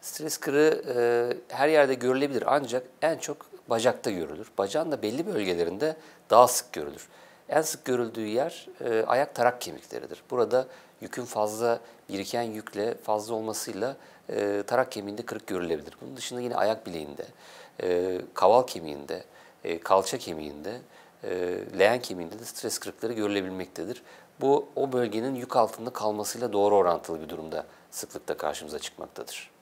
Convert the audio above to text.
Stres kırığı e, her yerde görülebilir ancak en çok bacakta görülür. Bacağın da belli bölgelerinde daha sık görülür. En sık görüldüğü yer e, ayak tarak kemikleridir. Burada yükün fazla biriken yükle fazla olmasıyla e, tarak kemiğinde kırık görülebilir. Bunun dışında yine ayak bileğinde, e, kaval kemiğinde, e, kalça kemiğinde, e, leğen kemiğinde de stres kırıkları görülebilmektedir. Bu o bölgenin yük altında kalmasıyla doğru orantılı bir durumda sıklıkta karşımıza çıkmaktadır.